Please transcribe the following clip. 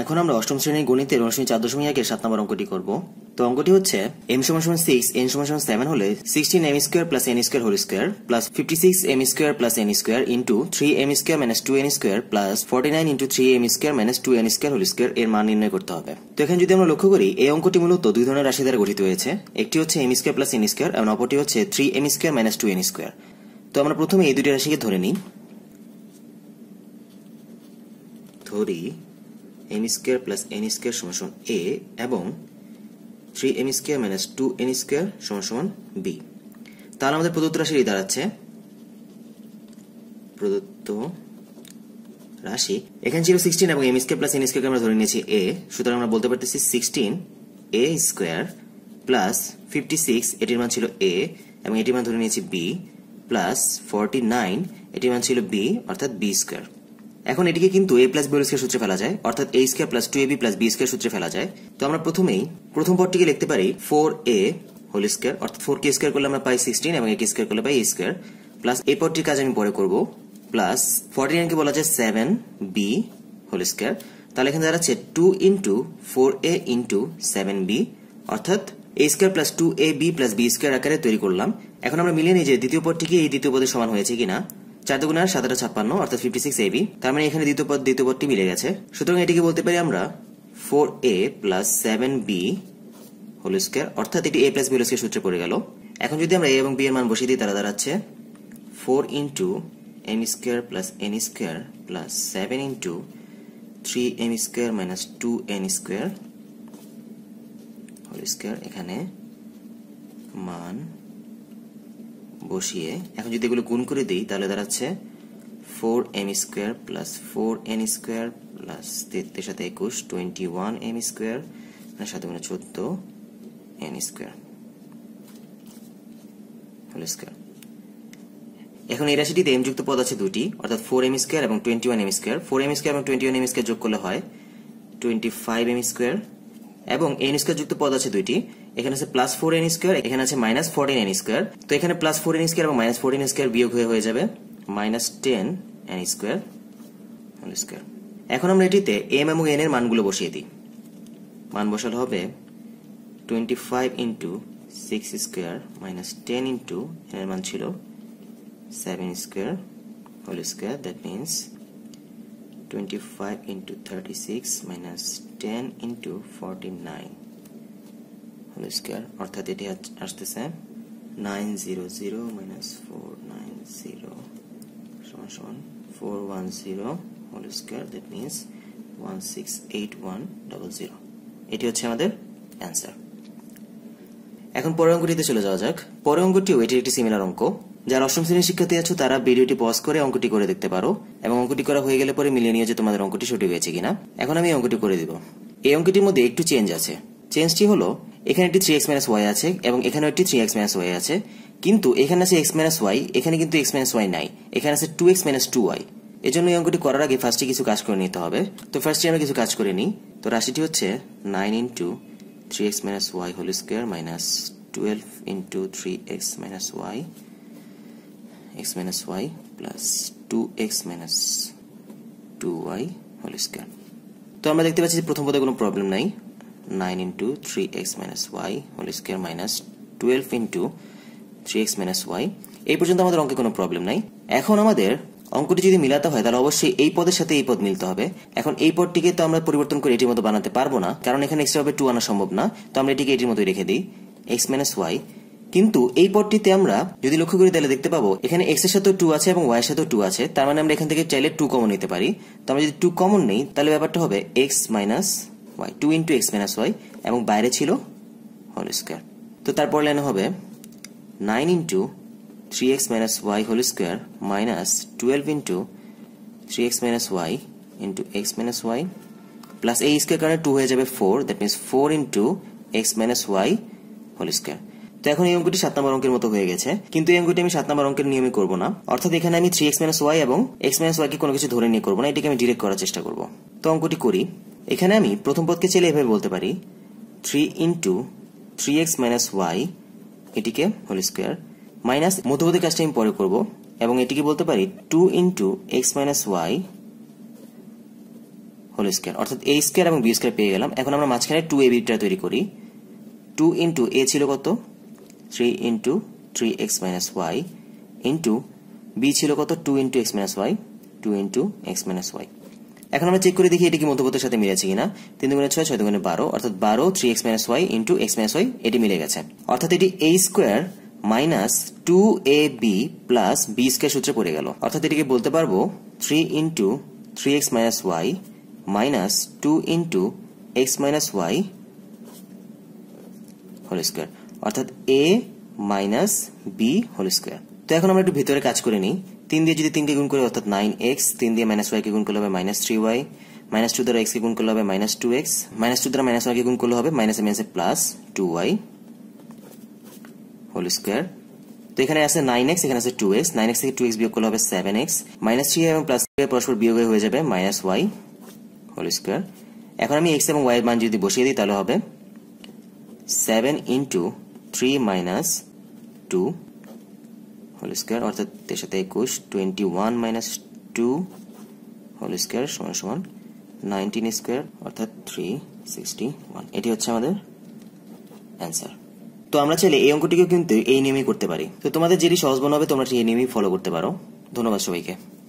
এখন আমরা অষ্টম শ্রেণীর গণিতের অনুশীলনী চার দশমিক একের সাত নম্বর অঙ্কটি করব তো অঙ্কটি হচ্ছে এম সমান সমান সিক্স এন সমান সমান সেভেন হলে sixteen m square plus n square whole square plus fifty six m square plus n square into three m square minus two n square plus forty nine into three m square minus two n square whole square এর মান নির্ণয় করতে হবে তো এখানে যদি আমরা লক্ষ্য করি এই অঙ্কটি মূলত দুই ধরনের রাশি দ্বারা গঠিত হয়েছে একটি হচ্ছে m square plus n square এবং অপরটি হচ্ছে three m square minus two n square তো আমরা প্রথমে এই দুটি রাশিকে ধরে নিই ধরি m square plus n square সমান এ এবং three m square minus two n square সমান সমান বি তাহলে আমাদের প্রদত্ত রাশিটি দাঁড়াচ্ছে প্রদত্ত রাশি এখানে ছিল সিক্সটিন এবং এম স্কোয়ার প্লাস এন স্কোয়ারকে আমরা ধরে নিয়েছি এ সুতরাং আমরা বলতে পারতেছি sixteen a square plus fifty six এটির মান ছিল এ এবং এটির মান ধরে নিয়েছি বি প্লাস ফোরটি নাইন এটির মান ছিল বি অর্থাৎ বি স্কোয়ার এখন এটিকে কিন্তু এ প্লাস বি স্কোয়ার সূত্রে ফেলা যায় অর্থাৎ a square plus two a b plus b square সূত্রে ফেলা যায় তো আমরা প্রথমেই প্রথম পদটিকে লিখতে পারি ফোর এ হোল স্কোয়ার অর্থাৎ ফোর কে স্কোয়ার করলে আমরা পাই সিক্সটিন এবং কে স্কোয়ার করলে পাই এ স্কোয়ার প্লাস এই পদটির কাজ আমি পরে করব প্লাস ফর্টি নাইনকে বলা যায় সেভেন বি হোল স্কোয়ার তাহলে এখানে দাঁড়াচ্ছে two into four a into seven b অর্থাৎ a square plus two a b plus b square আকারে তৈরি করলাম এখন আমরা মিলিয়ে নিই যে দ্বিতীয় পদটি কি এই দ্বিতীয় পদের সমান হয়েছে কিনা চার দুগুণার সাতটা ছাপ্পান্ন অর্থাৎ ফিফটি সিক্স এবি তার মানে এখানে দ্বিতীয় পদ দ্বিতীয় পদটি মিলে গেছে সুতরাং এটিকে বলতে পারি আমরা four a plus seven b whole square অর্থাৎ এটি a plus b whole square সূত্রে পড়ে গেল এখন যদি আমরা এ এবং বি এর মান বসিয়ে দিই তারা দাঁড়াচ্ছে four into m square plus n square plus seven into three m square minus two n square whole square এখানে মান বসিয়ে এখন যদি এগুলো গুণ করে দিই তাহলে দাঁড়াচ্ছে four m square plus four n square plus তেত্রিশ সাথে একুশ টোয়েন্টি ওয়ান এম স্কোয়ার সাথে মানে চোদ্দ এন স্কোয়ার হোল স্কোয়ার এখন এই রাশিটিতে এম যুক্ত পদ আছে দুটি অর্থাৎ ফোর এম স্কোয়ার এবং twenty one m square four m square এবং টোয়েন্টি ওয়ান এম স্কোয়ার যোগ করলে হয় টোয়েন্টি ফাইভ এম স্কোয়ার এবং এন স্কোয়ার যুক্ত পদ আছে দুইটি এখানে আছে প্লাস ফোর এন স্কোয়ার এখানে আছে মাইনাস ফোরটিন এন স্কোয়ার তো এখানে প্লাস ফোর এন স্কোয়ার এবং মাইনাস ফোরটিন স্কোয়ার বিয়োগ হয়ে হয়ে যাবে minus ten n square n square এখন আমরা এটিতে এম এবং এন এর মানগুলো বসিয়ে দিই মান বসাল হবে twenty five into six square minus ten into n এর মান ছিল seven square whole square that means thirty six minus ten into forty nine whole square অর্থাৎ এটি আসতেছে nine zero zero minus four nine zero সমান সমান four one zero whole square that means one six eight one double zero এটি হচ্ছে আমাদের answer এখন পরের অঙ্কটিতে চলে যাওয়া যাক পরের অঙ্কটিও এটি একটি সিমিলার অঙ্ক যারা অষ্টম শ্রেণীর শিক্ষার্থী আছো তারা ভিডিওটি পজ করে অঙ্কটি করে দেখতে পারো এবং অঙ্কটি করা হয়ে গেলে পরে মিলিয়ে নিয়ে যে তোমাদের অঙ্কটি সঠিক হয়েছে কিনা এখন আমি অঙ্কটি করে দিব এই অঙ্কটির মধ্যে একটু চেঞ্জ আছে চেঞ্জটি হলো এখানে একটি থ্রি এক্স মাইনাস ওয়াই আছে এবং এখানেও একটি থ্রি এক্স মাইনাস ওয়াই আছে কিন্তু এখানে আছে এক্স মাইনাস ওয়াই এখানে কিন্তু এক্স মাইনাস ওয়াই নাই এখানে আছে two x minus two y এই জন্য এই অঙ্কটি করার আগে ফার্স্টে কিছু কাজ করে নিতে হবে তো ফার্স্টে আমরা কিছু কাজ করে নিই তো রাশিটি হচ্ছে nine into three x minus y whole square minus twelve into three x minus y x minus y plus two x minus two y whole square তো আমরা দেখতে পাচ্ছি যে প্রথম পদে কোনো প্রবলেম নাই 9 into 3x minus y whole square minus 12 into 3x minus y এই পর্যন্ত আমাদের অঙ্কে কোনো প্রবলেম নাই এখন আমাদের অঙ্কটি যদি মিলাতে হয় তাহলে অবশ্যই এই পদের সাথে এই পদ মিলতে হবে এখন এই পদটিকে তো আমরা পরিবর্তন করে এটির মতো বানাতে পারবো না কারণ এখানে এক্সট্রা হবে টু আনা সম্ভব না তো আমরা এটিকে এটির মতোই রেখে দিই এক্স মাইনাস ওয়াই কিন্তু এই পদটিতে আমরা যদি লক্ষ্য করি তাহলে দেখতে পাবো এখানে এক্স এর সাথে টু আছে এবং ওয়াই এর সাথে টু আছে তার মানে আমরা এখান থেকে চাইলে টু কমন নিতে পারি তো আমরা যদি টু কমন নেই তাহলে ব্যাপারটা হবে x minus y two into x minus y এবং বাইরে ছিল হোল স্কোয়ার তো তারপর লেন হবে nine into three x minus y whole square minus twelve into three x minus y into x minus y plus এই স্কোয়ার কারণে two হয়ে যাবে four that means four into x minus y whole square তো এখন এই অঙ্কটি সাত নম্বর অঙ্কের মতো হয়ে গেছে কিন্তু এই অঙ্কটি আমি সাত নম্বর অঙ্কের নিয়মে করবো না অর্থাৎ এখানে আমি থ্রি এক্স মাইনাস ওয়াই এবং এক্স মাইনাস ওয়াইকে কোনো কিছু ধরে নিয়ে করবো না এটিকে আমি ডিরেক্ট করার চেষ্টা করবো তো অঙ্কটি করি এখানে আমি প্রথম পদকে চাইলে এভাবে বলতে পারি three into three x minus y এটিকে হোল স্কোয়ার মাইনাস মধ্যবর্তী কাজটা আমি পরে করব এবং এটিকে বলতে পারি two into x minus y whole square অর্থাৎ এ স্কোয়ার এবং বি স্কোয়ার পেয়ে গেলাম এখন আমরা মাঝখানে টু এ বিটা তৈরি করি টু ইন্টু এ ছিল কত three into three x minus y into b ছিল কত two into x minus y two into x minus y এখন আমরা চেক করে দেখি এটি কি মধ্যবর্তীর সাথে মিলেছে কিনা তিন দুগুণে ছয় ছয় দুগুণে বারো অর্থাৎ বারো three x minus y into x minus y এটি মিলে গেছে অর্থাৎ এটি a square minus two a b plus b square সূত্রে পড়ে গেল অর্থাৎ এটিকে বলতে পারবো three into three x minus y minus two into x minus y whole square অর্থাৎ a minus b whole square তো এখন আমরা একটু ভিতরে কাজ করে নিই তিন দিয়ে যদি তিনকে গুণ করি অর্থাৎ নাইন এক্স তিন দিয়ে মাইনাস ওয়াইকে গুণ করলে হবে minus three y minus two দ্বারা এক্সকে গুণ করলে হবে minus two x minus two দ্বারা মাইনাস ওয়াইকে গুণ করলে হবে মাইনাস মাইনাসে plus two y whole square তো এখানে আছে নাইন এক্স এখানে আছে টু এক্স নাইন এক্স থেকে টু এক্স বিয়োগ করলে হবে সেভেন এক্স মাইনাস থ্রি এবং প্লাস থ্রি পরস্পর বিয়োগ হয়ে যাবে মাইনাস ওয়াই হোল স্কোয়ার এখন আমি এক্স এবং ওয়াই মান যদি বসিয়ে দিই তাহলে হবে seven into three minus two whole square অর্থাৎ এর সাথে একুশ twenty one minus two whole square সমান সমান নাইনটিন স্কোয়ার অর্থাৎ থ্রি সিক্সটি ওয়ান এটি হচ্ছে আমাদের অ্যান্সার তো আমরা চাইলে এই অঙ্কটিকেও কিন্তু এই নিয়মেই করতে পারি তো তোমাদের যেটি সহজ মনে হবে তোমরা সেই নিয়মেই ফলো করতে পারো ধন্যবাদ সবাইকে